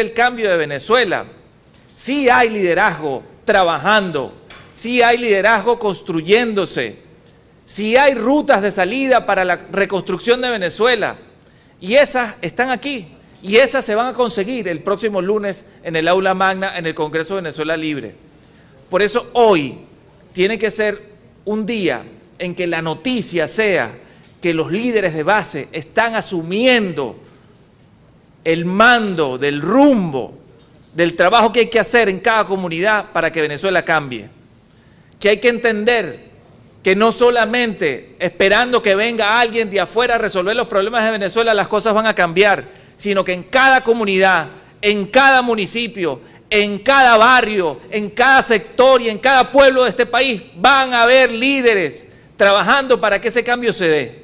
el cambio de Venezuela. Sí hay liderazgo trabajando, sí hay liderazgo construyéndose, si hay rutas de salida para la reconstrucción de Venezuela. Y esas están aquí y esas se van a conseguir el próximo lunes en el aula magna en el Congreso de Venezuela Libre. Por eso hoy tiene que ser un día en que la noticia sea que los líderes de base están asumiendo el mando del rumbo del trabajo que hay que hacer en cada comunidad para que Venezuela cambie. Que hay que entender que no solamente esperando que venga alguien de afuera a resolver los problemas de Venezuela las cosas van a cambiar, sino que en cada comunidad, en cada municipio, en cada barrio, en cada sector y en cada pueblo de este país van a haber líderes trabajando para que ese cambio se dé.